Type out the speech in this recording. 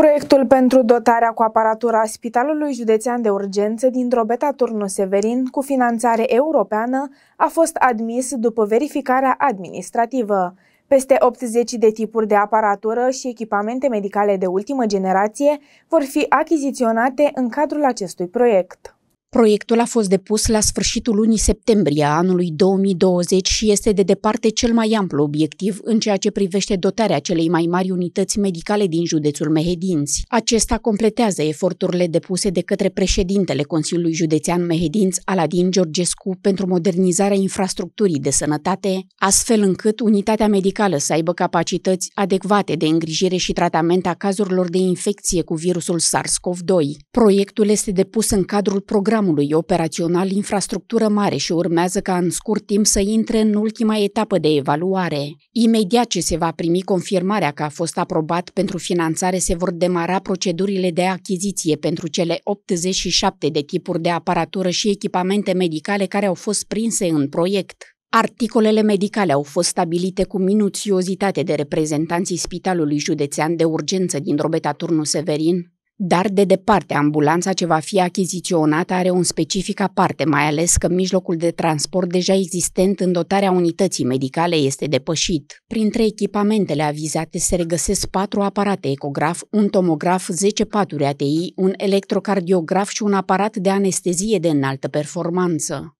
Proiectul pentru dotarea cu aparatura Spitalului Județean de Urgențe din Drobeta Turnu Severin cu finanțare europeană a fost admis după verificarea administrativă. Peste 80 de tipuri de aparatură și echipamente medicale de ultimă generație vor fi achiziționate în cadrul acestui proiect. Proiectul a fost depus la sfârșitul lunii septembrie a anului 2020 și este de departe cel mai amplu obiectiv în ceea ce privește dotarea celei mai mari unități medicale din județul Mehedinți. Acesta completează eforturile depuse de către președintele Consiliului Județean Mehedinți, Aladin Georgescu, pentru modernizarea infrastructurii de sănătate, astfel încât unitatea medicală să aibă capacități adecvate de îngrijire și tratament a cazurilor de infecție cu virusul SARS-CoV-2. Proiectul este depus în cadrul programului programului operațional infrastructură mare și urmează ca în scurt timp să intre în ultima etapă de evaluare. Imediat ce se va primi confirmarea că a fost aprobat pentru finanțare, se vor demara procedurile de achiziție pentru cele 87 de tipuri de aparatură și echipamente medicale care au fost prinse în proiect. Articolele medicale au fost stabilite cu minuțiozitate de reprezentanții Spitalului Județean de Urgență din Drobeta Turnu Severin, dar de departe, ambulanța ce va fi achiziționată are un specific aparte, mai ales că mijlocul de transport deja existent în dotarea unității medicale este depășit. Printre echipamentele avizate se regăsesc patru aparate ecograf, un tomograf, 10 paturi ATI, un electrocardiograf și un aparat de anestezie de înaltă performanță.